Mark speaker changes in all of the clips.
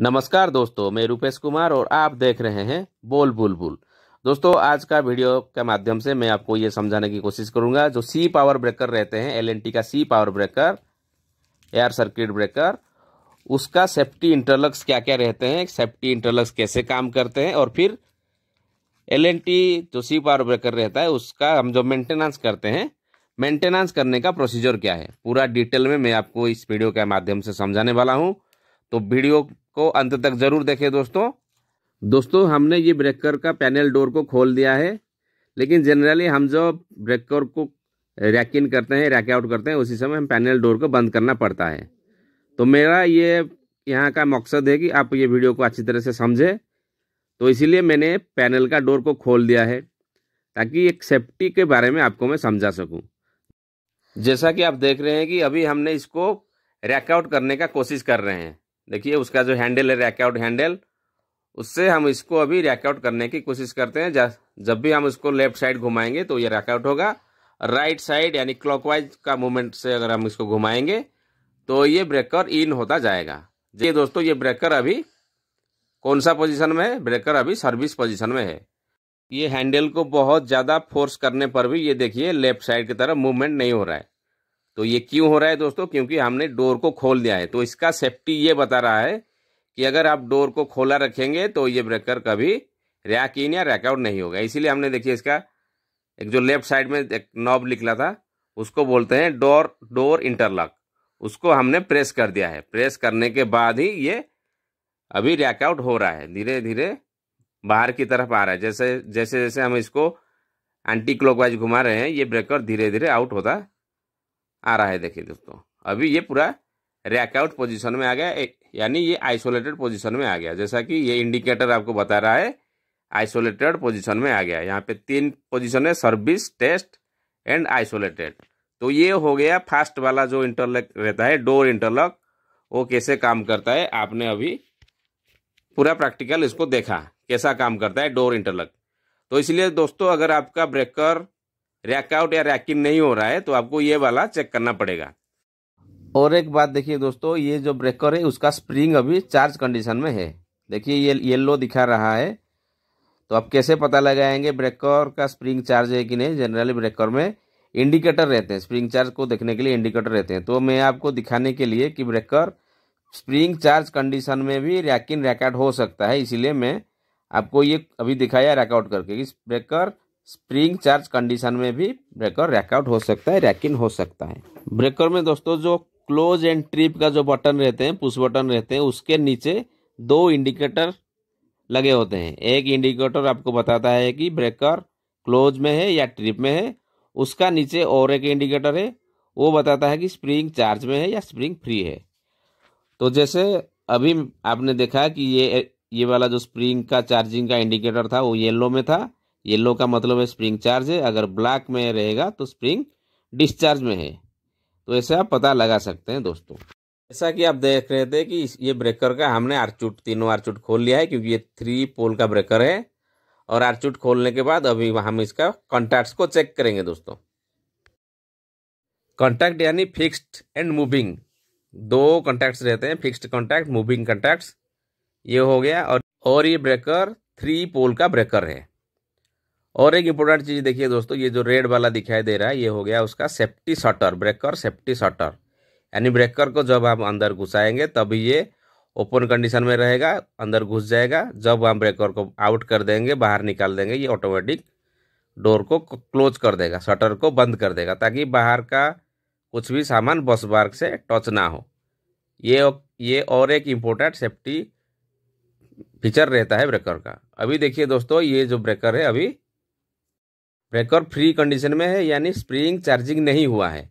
Speaker 1: नमस्कार दोस्तों मैं रूपेश कुमार और आप देख रहे हैं बोल बुल बुल दोस्तों आज का वीडियो के माध्यम से मैं आपको ये समझाने की कोशिश करूंगा जो सी पावर ब्रेकर रहते हैं एलएनटी का C power breaker air circuit breaker उसका सेफ्टी इंटरलक्स क्या क्या रहते हैं सेफ्टी इंटरलक्स कैसे काम करते हैं और फिर एल जो सी पावर ब्रेकर रहता है उसका हम जो मेंटेनेंस करते हैं मेंटेनेंस करने का प्रोसीजर क्या है पूरा डिटेल में मैं आपको इस वीडियो के माध्यम से समझाने वाला हूँ तो वीडियो को अंत तक ज़रूर देखें दोस्तों दोस्तों हमने ये ब्रेकर का पैनल डोर को खोल दिया है लेकिन जनरली हम जो ब्रेकर को रैक इन करते हैं रैक आउट करते हैं उसी समय हम पैनल डोर को बंद करना पड़ता है तो मेरा ये यहाँ का मकसद है कि आप ये वीडियो को अच्छी तरह से समझें तो इसीलिए मैंने पैनल का डोर को खोल दिया है ताकि एक सेफ्टी के बारे में आपको मैं समझा सकूँ जैसा कि आप देख रहे हैं कि अभी हमने इसको रैकआउट करने का कोशिश कर रहे हैं देखिए उसका जो हैंडल है रैकआउट हैंडल उससे हम इसको अभी रैकआउट करने की कोशिश करते हैं जब भी हम इसको लेफ्ट साइड घुमाएंगे तो ये रैकआउट होगा राइट साइड यानी क्लॉकवाइज का मूवमेंट से अगर हम इसको घुमाएंगे तो ये ब्रेकर इन होता जाएगा जी दोस्तों ये ब्रेकर अभी कौन सा पोजीशन में है ब्रेकर अभी सर्विस पोजीशन में है ये हैंडल को बहुत ज़्यादा फोर्स करने पर भी ये देखिए लेफ्ट साइड की तरफ मूवमेंट नहीं हो रहा है तो ये क्यों हो रहा है दोस्तों क्योंकि हमने डोर को खोल दिया है तो इसका सेफ्टी ये बता रहा है कि अगर आप डोर को खोला रखेंगे तो ये ब्रेकर कभी रैक इन या रैकआउट नहीं होगा इसीलिए हमने देखिए इसका एक जो लेफ्ट साइड में एक नॉब निकला था उसको बोलते हैं डोर डोर इंटरलॉक उसको हमने प्रेस कर दिया है प्रेस करने के बाद ही ये अभी रैकआउट हो रहा है धीरे धीरे बाहर की तरफ आ रहा है जैसे जैसे जैसे हम इसको एंटी क्लॉकवाइज घुमा रहे हैं ये ब्रेकर धीरे धीरे आउट होता आ रहा है देखिए दोस्तों अभी ये पूरा रैकआउट पोजीशन में आ गया यानी ये आइसोलेटेड पोजीशन में आ गया जैसा कि ये इंडिकेटर आपको बता रहा है आइसोलेटेड पोजीशन में आ गया यहाँ पे तीन पोजीशन है सर्विस टेस्ट एंड आइसोलेटेड तो ये हो गया फास्ट वाला जो इंटरलॉक रहता है डोर इंटरलॉक वो कैसे काम करता है आपने अभी पूरा प्रैक्टिकल इसको देखा कैसा काम करता है डोर इंटरलॉक तो इसलिए दोस्तों अगर आपका ब्रेकर रैकआउट या रैकिंग नहीं हो रहा है तो आपको ये वाला चेक करना पड़ेगा और एक बात देखिए दोस्तों ये जो ब्रेकर है उसका स्प्रिंग अभी चार्ज कंडीशन में है देखिए ये येल्लो दिखा रहा है तो आप कैसे पता लगाएंगे ब्रेकर का स्प्रिंग चार्ज है कि नहीं जनरली ब्रेकर में इंडिकेटर रहते हैं स्प्रिंग चार्ज को देखने के लिए इंडिकेटर रहते हैं तो मैं आपको दिखाने के लिए कि ब्रेकर स्प्रिंग चार्ज कंडीशन में भी रैकिन रैकआउट हो सकता है इसीलिए मैं आपको ये अभी दिखाया रैकआउट करके कि ब्रेकर स्प्रिंग चार्ज कंडीशन में भी ब्रेकर रैकआउट हो सकता है रैकिन हो सकता है ब्रेकर में दोस्तों जो क्लोज एंड ट्रिप का जो बटन रहते हैं पुश बटन रहते हैं उसके नीचे दो इंडिकेटर लगे होते हैं एक इंडिकेटर आपको बताता है कि ब्रेकर क्लोज में है या ट्रिप में है उसका नीचे और एक इंडिकेटर है वो बताता है कि स्प्रिंग चार्ज में है या स्प्रिंग फ्री है तो जैसे अभी आपने देखा कि ये ये वाला जो स्प्रिंग का चार्जिंग का इंडिकेटर था वो येलो में था येलो का मतलब है स्प्रिंग चार्ज है अगर ब्लैक में रहेगा तो स्प्रिंग डिस्चार्ज में है तो ऐसे आप पता लगा सकते हैं दोस्तों जैसा कि आप देख रहे थे कि ये ब्रेकर का हमने आरचूट तीनों आरचूट खोल लिया है क्योंकि ये थ्री पोल का ब्रेकर है और आरचूट खोलने के बाद अभी हम इसका कॉन्टैक्ट्स को चेक करेंगे दोस्तों कॉन्टैक्ट यानी फिक्स्ड एंड मूविंग दो कॉन्टैक्ट्स रहते हैं फिक्स्ड कॉन्टैक्ट मूविंग कॉन्टैक्ट्स ये हो गया और और ये ब्रेकर थ्री पोल का ब्रेकर है और एक इंपॉर्टेंट चीज देखिए दोस्तों ये जो रेड वाला दिखाई दे रहा है ये हो गया उसका safety shutter breaker safety shutter यानी ब्रेकर को जब आप अंदर घुसाएंगे तभी ये ओपन कंडीशन में रहेगा अंदर घुस जाएगा जब हम ब्रेकर को आउट कर देंगे बाहर निकाल देंगे ये ऑटोमेटिक डोर को क्लोज कर देगा शटर को बंद कर देगा ताकि बाहर का कुछ भी सामान बस बार्क से टच ना हो ये ये और एक इम्पोर्टेंट सेफ्टी फीचर रहता है ब्रेकर का अभी देखिए दोस्तों ये जो ब्रेकर है अभी ब्रेकर फ्री कंडीशन में है यानी स्प्रिंग चार्जिंग नहीं हुआ है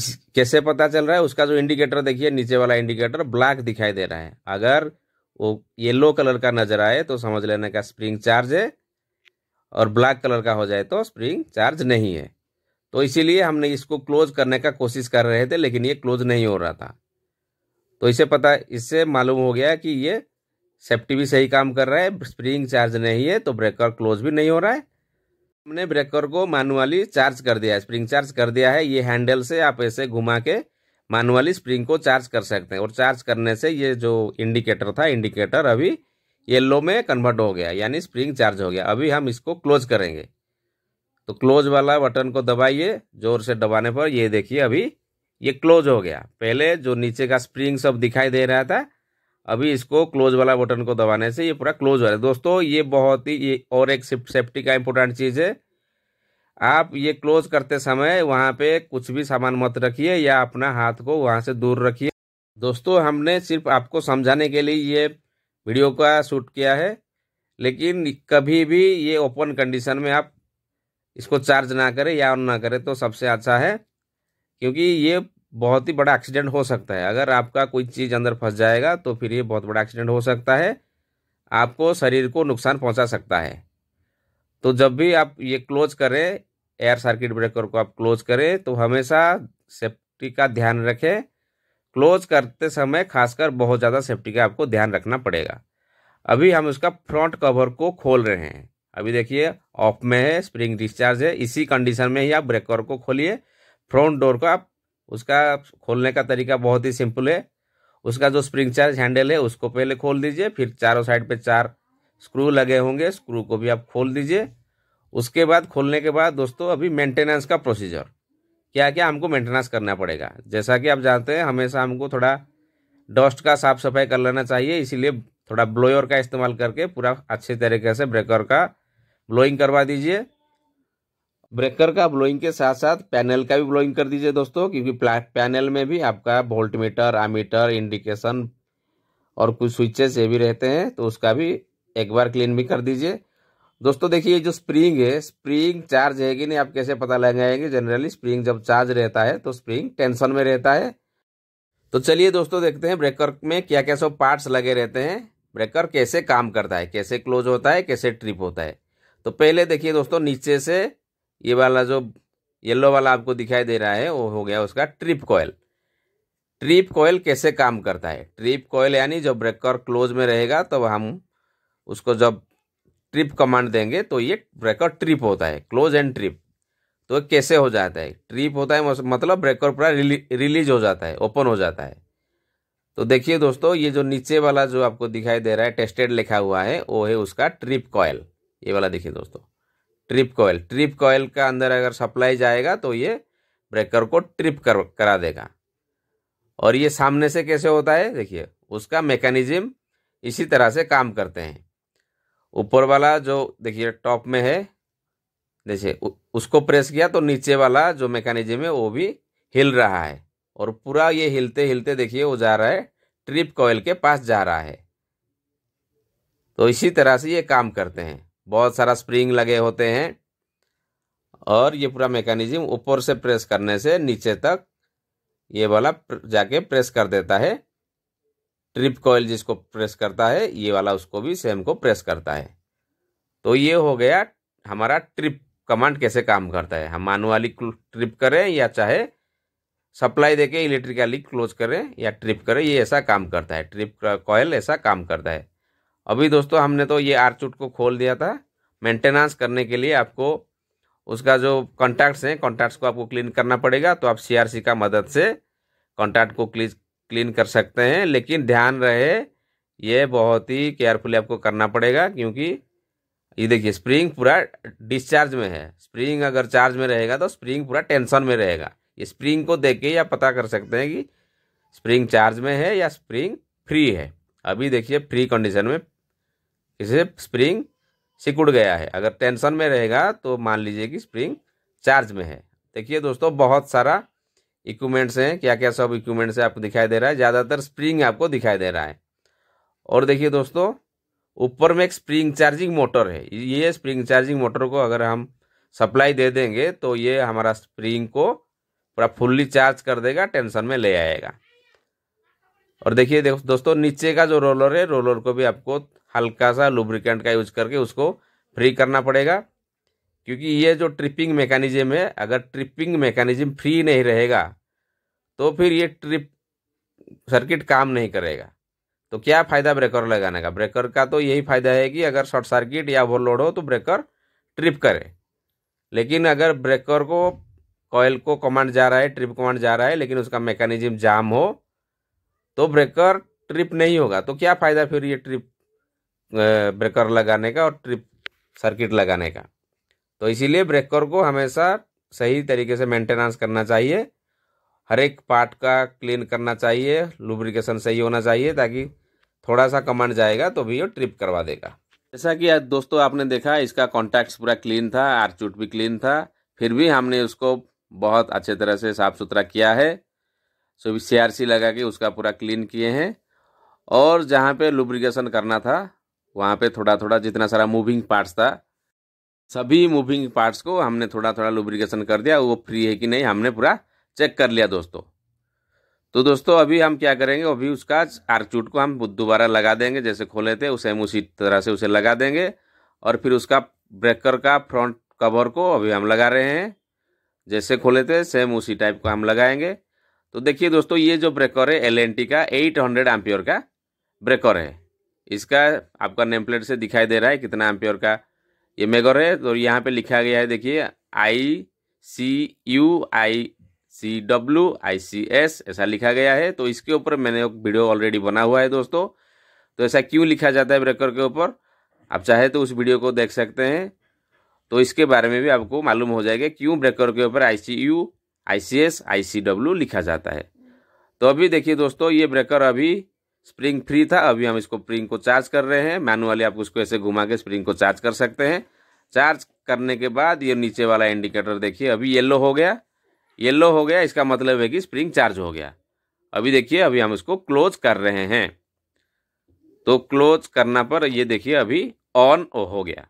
Speaker 1: इस कैसे पता चल रहा है उसका जो इंडिकेटर देखिए नीचे वाला इंडिकेटर ब्लैक दिखाई दे रहा है अगर वो येलो कलर का नजर आए तो समझ लेने का स्प्रिंग चार्ज है और ब्लैक कलर का हो जाए तो स्प्रिंग चार्ज नहीं है तो इसीलिए हमने इसको क्लोज करने का कोशिश कर रहे थे लेकिन ये क्लोज नहीं हो रहा था तो इसे पता इससे मालूम हो गया कि ये सेफ्टी भी सही काम कर रहा है स्प्रिंग चार्ज नहीं है तो ब्रेकर क्लोज भी नहीं हो रहा है हमने ब्रेकर को मैनुअली चार्ज कर दिया है स्प्रिंग चार्ज कर दिया है ये हैंडल से आप ऐसे घुमा के मैनुअली स्प्रिंग को चार्ज कर सकते हैं और चार्ज करने से ये जो इंडिकेटर था इंडिकेटर अभी येल्लो में कन्वर्ट हो गया यानी स्प्रिंग चार्ज हो गया अभी हम इसको क्लोज करेंगे तो क्लोज वाला बटन को दबाइए जोर से दबाने पर ये देखिए अभी ये क्लोज हो गया पहले जो नीचे का स्प्रिंग सब दिखाई दे रहा था अभी इसको क्लोज वाला बटन को दबाने से ये पूरा क्लोज हो रहा है दोस्तों ये बहुत ही ये और एक सेफ्टी का इम्पोर्टेंट चीज़ है आप ये क्लोज करते समय वहाँ पे कुछ भी सामान मत रखिए या अपना हाथ को वहाँ से दूर रखिए दोस्तों हमने सिर्फ आपको समझाने के लिए ये वीडियो का शूट किया है लेकिन कभी भी ये ओपन कंडीशन में आप इसको चार्ज ना करें या ऑन ना करें तो सबसे अच्छा है क्योंकि ये बहुत ही बड़ा एक्सीडेंट हो सकता है अगर आपका कोई चीज़ अंदर फंस जाएगा तो फिर ये बहुत बड़ा एक्सीडेंट हो सकता है आपको शरीर को नुकसान पहुंचा सकता है तो जब भी आप ये क्लोज करें एयर सर्किट ब्रेकर को आप क्लोज करें तो हमेशा सेफ्टी का ध्यान रखें क्लोज करते समय खासकर बहुत ज़्यादा सेफ्टी का आपको ध्यान रखना पड़ेगा अभी हम उसका फ्रंट कवर को खोल रहे हैं अभी देखिए ऑफ में है स्प्रिंग डिस्चार्ज है इसी कंडीशन में ही आप ब्रेकर को खोलिए फ्रंट डोर को आप उसका खोलने का तरीका बहुत ही सिंपल है उसका जो स्प्रिंग चार्ज हैंडल है उसको पहले खोल दीजिए फिर चारों साइड पे चार स्क्रू लगे होंगे स्क्रू को भी आप खोल दीजिए उसके बाद खोलने के बाद दोस्तों अभी मेंटेनेंस का प्रोसीजर क्या क्या हमको मेंटेनेंस करना पड़ेगा जैसा कि आप जानते हैं हमेशा हमको थोड़ा डस्ट का साफ सफाई कर लेना चाहिए इसीलिए थोड़ा ब्लोयर का इस्तेमाल करके पूरा अच्छे तरीके से ब्रेकर का ब्लोइंग करवा दीजिए ब्रेकर का ब्लोइंग के साथ साथ पैनल का भी ब्लोइंग कर दीजिए दोस्तों क्योंकि पैनल में भी आपका वोल्टमीटर आमीटर इंडिकेशन और कुछ स्विचेस ये भी रहते हैं तो उसका भी एक बार क्लीन भी कर दीजिए दोस्तों देखिए जो स्प्रिंग है स्प्रिंग चार्ज है कि नहीं आप कैसे पता लगाएंगे जनरली स्प्रिंग जब चार्ज रहता है तो स्प्रिंग टेंशन में रहता है तो चलिए दोस्तों देखते हैं ब्रेकर में क्या क्या सब पार्ट्स लगे रहते हैं ब्रेकर कैसे काम करता है कैसे क्लोज होता है कैसे ट्रिप होता है तो पहले देखिए दोस्तों नीचे से ये वाला जो येलो वाला आपको दिखाई दे रहा है वो हो गया उसका ट्रिप कॉयल ट्रिप कॉयल कैसे काम करता है ट्रिप कॉयल यानी जब ब्रेकर क्लोज में रहेगा तब तो हम उसको जब ट्रिप कमांड देंगे तो ये ब्रेकर ट्रिप होता है क्लोज एंड ट्रिप तो कैसे हो जाता है ट्रिप होता है मतलब ब्रेकर पूरा रिली रिलीज हो जाता है ओपन हो जाता है तो देखिए दोस्तों ये जो नीचे वाला जो आपको दिखाई दे रहा है टेस्टेड लिखा हुआ है वो है उसका ट्रिप कॉयल ये वाला देखिए दोस्तों ट्रिप कॉयल ट्रिप कॉयल का अंदर अगर सप्लाई जाएगा तो ये ब्रेकर को ट्रिप कर करा देगा और ये सामने से कैसे होता है देखिए उसका मेकैनिज्म इसी तरह से काम करते हैं ऊपर वाला जो देखिए टॉप में है देखिए उसको प्रेस किया तो नीचे वाला जो मेकैनिज्म है वो भी हिल रहा है और पूरा ये हिलते हिलते देखिए वो जा रहा है ट्रिप कॉयल के पास जा रहा है तो इसी तरह से ये काम करते हैं बहुत सारा स्प्रिंग लगे होते हैं और ये पूरा मैकेनिज्म ऊपर से प्रेस करने से नीचे तक ये वाला जाके प्रेस कर देता है ट्रिप कॉयल जिसको प्रेस करता है ये वाला उसको भी सेम को प्रेस करता है तो ये हो गया हमारा ट्रिप कमांड कैसे काम करता है हम मानुअली ट्रिप करें या चाहे सप्लाई देके इलेक्ट्रिकली क्लोज करें या ट्रिप करें ये ऐसा काम करता है ट्रिप कॉयल ऐसा काम करता है अभी दोस्तों हमने तो ये आरचूट को खोल दिया था मेंटेनेंस करने के लिए आपको उसका जो कॉन्टैक्ट्स हैं कॉन्टैक्ट्स को आपको क्लीन करना पड़ेगा तो आप सीआरसी का मदद से कॉन्टैक्ट को क्लीन कर सकते हैं लेकिन ध्यान रहे ये बहुत ही केयरफुली आपको करना पड़ेगा क्योंकि ये देखिए स्प्रिंग पूरा डिस्चार्ज में है स्प्रिंग अगर चार्ज में रहेगा तो स्प्रिंग पूरा टेंशन में रहेगा ये स्प्रिंग को देख के या पता कर सकते हैं कि स्प्रिंग चार्ज में है या स्प्रिंग फ्री है अभी देखिए फ्री कंडीशन में इसे स्प्रिंग सिकुड़ गया है अगर टेंशन में रहेगा तो मान लीजिए कि स्प्रिंग चार्ज में है देखिए दोस्तों बहुत सारा इक्विपमेंट्स हैं क्या क्या सब इक्विपमेंट्स है आपको दिखाई दे रहा है ज़्यादातर स्प्रिंग आपको दिखाई दे रहा है और देखिए दोस्तों ऊपर में एक स्प्रिंग चार्जिंग मोटर है ये स्प्रिंग चार्जिंग मोटर को अगर हम सप्लाई दे देंगे तो ये हमारा स्प्रिंग को पूरा फुल्ली चार्ज कर देगा टेंशन में ले आएगा और देखिए देखो दोस्तों नीचे का जो रोलर है रोलर को भी आपको हल्का सा लुब्रिकेंट का यूज करके उसको फ्री करना पड़ेगा क्योंकि ये जो ट्रिपिंग मेकानिज्म है अगर ट्रिपिंग मेकानिज्म फ्री नहीं रहेगा तो फिर ये ट्रिप सर्किट काम नहीं करेगा तो क्या फ़ायदा ब्रेकर लगाने का ब्रेकर का तो यही फ़ायदा है कि अगर शॉर्ट सर्किट या ओवरलोड हो तो ब्रेकर ट्रिप करे लेकिन अगर ब्रेकर को कॉयल को कमांड जा रहा है ट्रिप कमांड जा रहा है लेकिन उसका मैकेनिज्म जाम हो तो ब्रेकर ट्रिप नहीं होगा तो क्या फ़ायदा फिर ये ट्रिप ब्रेकर लगाने का और ट्रिप सर्किट लगाने का तो इसीलिए ब्रेकर को हमेशा सही तरीके से मेंटेनेंस करना चाहिए हर एक पार्ट का क्लीन करना चाहिए लुब्रिकेशन सही होना चाहिए ताकि थोड़ा सा कमांड जाएगा तो भी वो ट्रिप करवा देगा जैसा कि दोस्तों आपने देखा इसका कॉन्टैक्ट पूरा क्लीन था आरचूट भी क्लीन था फिर भी हमने उसको बहुत अच्छे तरह से साफ़ सुथरा किया है सो भी सी लगा के उसका पूरा क्लीन किए हैं और जहाँ पे लुब्रिकेशन करना था वहाँ पे थोड़ा थोड़ा जितना सारा मूविंग पार्ट्स था सभी मूविंग पार्ट्स को हमने थोड़ा थोड़ा लुब्रिकेशन कर दिया वो फ्री है कि नहीं हमने पूरा चेक कर लिया दोस्तों तो दोस्तों अभी हम क्या करेंगे अभी उसका आर्कचूट को हम दोबारा लगा देंगे जैसे खोले थे उसे हम उसी तरह से उसे लगा देंगे और फिर उसका ब्रेकर का फ्रंट कवर को अभी हम लगा रहे हैं जैसे खोले थे सेम उसी टाइप को हम लगाएंगे तो देखिए दोस्तों ये जो ब्रेकर है एल का एट हंड्रेड का ब्रेकर है इसका आपका नेम प्लेट से दिखाई दे रहा है कितना एम्प्योर का ये मेगर है तो यहाँ पे लिखा गया है देखिए I C U I C W I C S ऐसा लिखा गया है तो इसके ऊपर मैंने एक वीडियो ऑलरेडी बना हुआ है दोस्तों तो ऐसा क्यों लिखा जाता है ब्रेकर के ऊपर आप चाहे तो उस वीडियो को देख सकते हैं तो इसके बारे में भी आपको मालूम हो जाएगा क्यों ब्रेकर के ऊपर I C U I C S I C W लिखा जाता है तो अभी देखिए दोस्तों ये ब्रेकर अभी स्प्रिंग फ्री था अभी हम इसको स्प्रिंग को चार्ज कर रहे हैं मैनुअली आप उसको ऐसे घुमा के स्प्रिंग को चार्ज कर सकते हैं चार्ज करने के बाद ये नीचे वाला इंडिकेटर देखिए अभी येल्लो हो गया येल्लो हो गया इसका मतलब है कि स्प्रिंग चार्ज हो गया अभी देखिए अभी हम इसको क्लोज कर रहे हैं तो क्लोज करना पर ये देखिए अभी ऑन हो गया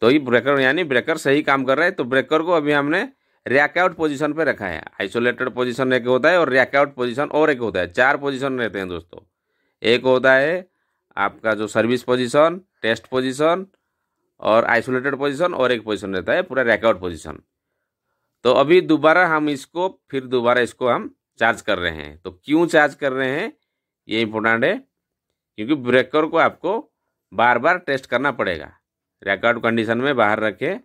Speaker 1: तो ये ब्रेकर यानी ब्रेकर सही काम कर रहा है तो ब्रेकर को अभी हमने रैकआउट पोजीशन पे रखा है आइसोलेटेड पोजीशन एक होता है और रैकआउट पोजीशन और एक होता है चार पोजीशन रहते हैं दोस्तों एक होता है आपका जो सर्विस पोजीशन टेस्ट पोजीशन और आइसोलेटेड पोजीशन और एक पोजीशन रहता है पूरा रैकआउट पोजीशन तो अभी दोबारा हम इसको फिर दोबारा इसको हम चार्ज कर रहे हैं तो क्यों चार्ज कर रहे हैं ये इम्पोर्टेंट है क्योंकि ब्रेकर को आपको बार बार टेस्ट करना पड़ेगा रैकआउट कंडीशन में बाहर रखे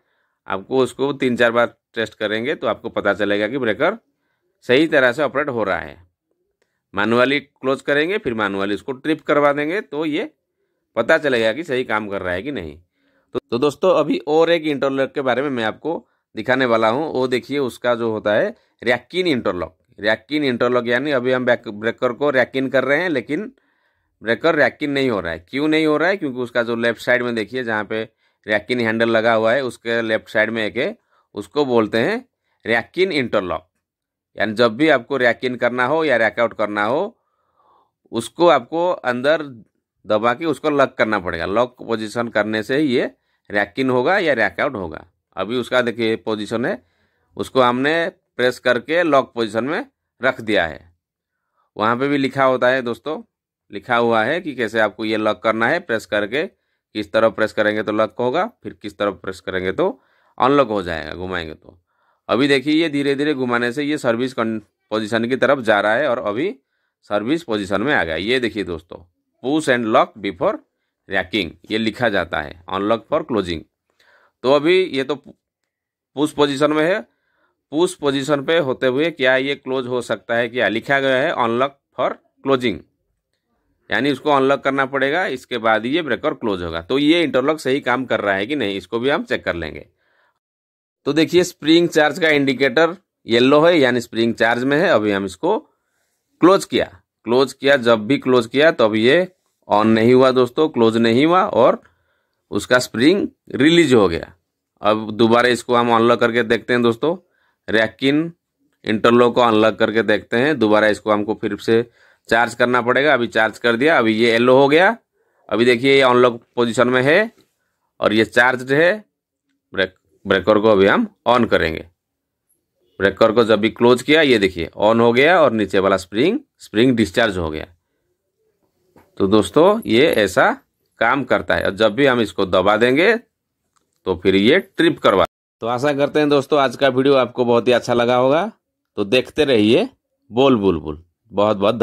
Speaker 1: आपको उसको तीन चार बार टेस्ट करेंगे तो आपको पता चलेगा कि ब्रेकर सही तरह से ऑपरेट हो रहा है मानुअली क्लोज करेंगे फिर मानुअली उसको ट्रिप करवा देंगे तो ये पता चलेगा कि सही काम कर रहा है कि नहीं तो, तो दोस्तों अभी और एक इंटरलॉक के बारे में मैं आपको दिखाने वाला हूँ वो देखिए उसका जो होता है रैकिन इंटरलॉक रैकिन इंटरलॉक यानी अभी हम ब्रेकर को रैकिन कर रहे हैं लेकिन ब्रेकर रैकिन नहीं हो रहा है क्यों नहीं हो रहा है क्योंकि उसका जो लेफ्ट साइड में देखिए जहाँ पे रैकिन हैंडल लगा हुआ है उसके लेफ्ट साइड में एक है उसको बोलते हैं रैकिन इंटरलॉक यानी जब भी आपको रैकिन करना हो या रैकआउट करना हो उसको आपको अंदर दबा के उसको लॉक करना पड़ेगा लॉक पोजीशन करने से ही ये रैकिन होगा या रैकआउट होगा अभी उसका देखिए पोजीशन है उसको हमने प्रेस करके लॉक पोजीशन में रख दिया है वहाँ पे भी लिखा होता है दोस्तों लिखा हुआ है कि कैसे आपको ये लॉक करना है प्रेस करके किस तरफ प्रेस करेंगे तो लॉक होगा फिर किस तरफ प्रेस करेंगे तो अनलॉक हो जाएगा घुमाएंगे तो अभी देखिए ये धीरे धीरे घुमाने से ये सर्विस पोजीशन की तरफ जा रहा है और अभी सर्विस पोजीशन में आ गया ये देखिए दोस्तों push and lock before racking ये लिखा जाता है अनलॉक फॉर क्लोजिंग तो अभी ये तो पुश पोजीशन में है पुश पोजीशन पे होते हुए क्या ये क्लोज हो सकता है क्या लिखा गया है अनलॉक फॉर क्लोजिंग यानी उसको अनलॉक करना पड़ेगा इसके बाद ये ब्रेकर क्लोज होगा तो ये इंटरलॉक सही काम कर रहा है कि नहीं इसको भी हम चेक कर लेंगे तो देखिए स्प्रिंग चार्ज का इंडिकेटर येलो है यानी स्प्रिंग चार्ज में है अभी हम इसको क्लोज किया क्लोज किया जब भी क्लोज किया तो अभी ये ऑन नहीं हुआ दोस्तों क्लोज नहीं हुआ और उसका स्प्रिंग रिलीज हो गया अब दोबारा इसको हम अनलॉक करके देखते हैं दोस्तों रैकिन इंटरलॉक को अनलॉक करके देखते हैं दोबारा इसको हमको फिर से चार्ज करना पड़ेगा अभी चार्ज कर दिया अभी ये येलो हो गया अभी देखिए ये अनलॉक पोजिशन में है और ये चार्ज है ब्रेक ब्रेकर को अभी हम ऑन करेंगे ब्रेकर को जब भी क्लोज किया ये देखिए ऑन हो गया और नीचे वाला स्प्रिंग स्प्रिंग डिस्चार्ज हो गया तो दोस्तों ये ऐसा काम करता है और जब भी हम इसको दबा देंगे तो फिर ये ट्रिप करवा तो आशा करते हैं दोस्तों आज का वीडियो आपको बहुत ही अच्छा लगा होगा तो देखते रहिए बोल बुल बुल। बहुत बहुत